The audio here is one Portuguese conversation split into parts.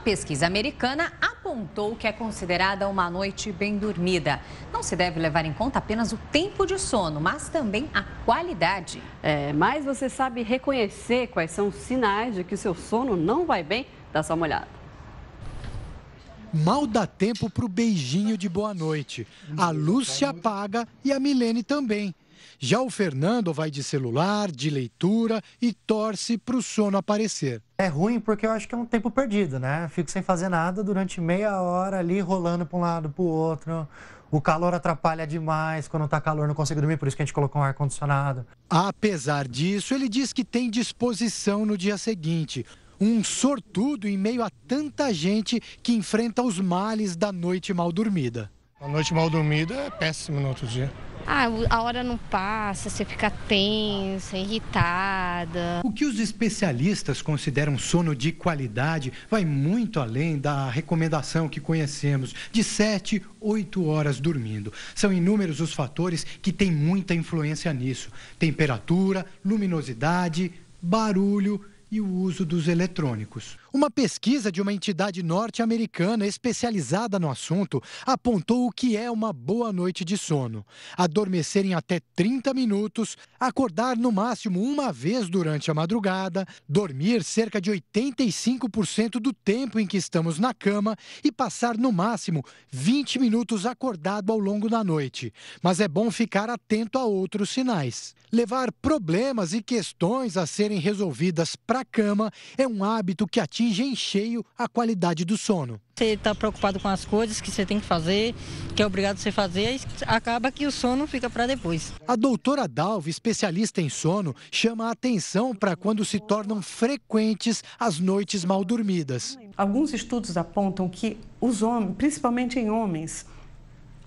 Uma pesquisa americana apontou que é considerada uma noite bem dormida. Não se deve levar em conta apenas o tempo de sono, mas também a qualidade. É, mas você sabe reconhecer quais são os sinais de que o seu sono não vai bem? Dá só uma olhada. Mal dá tempo para o beijinho de boa noite. A luz se apaga e a Milene também. Já o Fernando vai de celular, de leitura e torce para o sono aparecer. É ruim porque eu acho que é um tempo perdido, né? Fico sem fazer nada durante meia hora ali rolando para um lado, para o outro. O calor atrapalha demais, quando está calor não consigo dormir, por isso que a gente colocou um ar-condicionado. Apesar disso, ele diz que tem disposição no dia seguinte. Um sortudo em meio a tanta gente que enfrenta os males da noite mal dormida. A noite mal dormida é péssimo no outro dia. Ah, a hora não passa, você fica tensa, irritada. O que os especialistas consideram sono de qualidade vai muito além da recomendação que conhecemos de 7, 8 horas dormindo. São inúmeros os fatores que têm muita influência nisso: temperatura, luminosidade, barulho e o uso dos eletrônicos. Uma pesquisa de uma entidade norte-americana especializada no assunto apontou o que é uma boa noite de sono: adormecer em até 30 minutos, acordar no máximo uma vez durante a madrugada, dormir cerca de 85% do tempo em que estamos na cama e passar no máximo 20 minutos acordado ao longo da noite. Mas é bom ficar atento a outros sinais. Levar problemas e questões a serem resolvidas para a cama é um hábito que ativa atinge em cheio a qualidade do sono. Você está preocupado com as coisas que você tem que fazer, que é obrigado você fazer, e acaba que o sono fica para depois. A doutora Dalva, especialista em sono, chama a atenção para quando se tornam frequentes as noites mal dormidas. Alguns estudos apontam que os homens, principalmente em homens,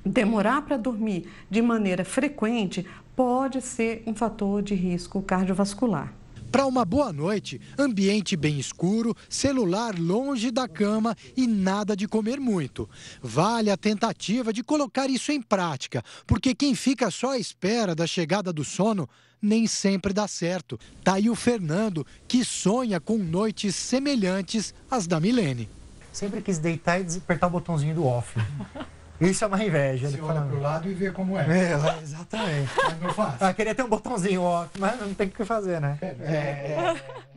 demorar para dormir de maneira frequente pode ser um fator de risco cardiovascular. Para uma boa noite, ambiente bem escuro, celular longe da cama e nada de comer muito. Vale a tentativa de colocar isso em prática, porque quem fica só à espera da chegada do sono nem sempre dá certo. Tá aí o Fernando, que sonha com noites semelhantes às da Milene. Sempre quis deitar e apertar o botãozinho do off. Isso é uma inveja. Você olha para o lado e vê como é. é exatamente. mas não faz. Ah, queria ter um botãozinho ó, mas não tem o que fazer, né? é. é. é.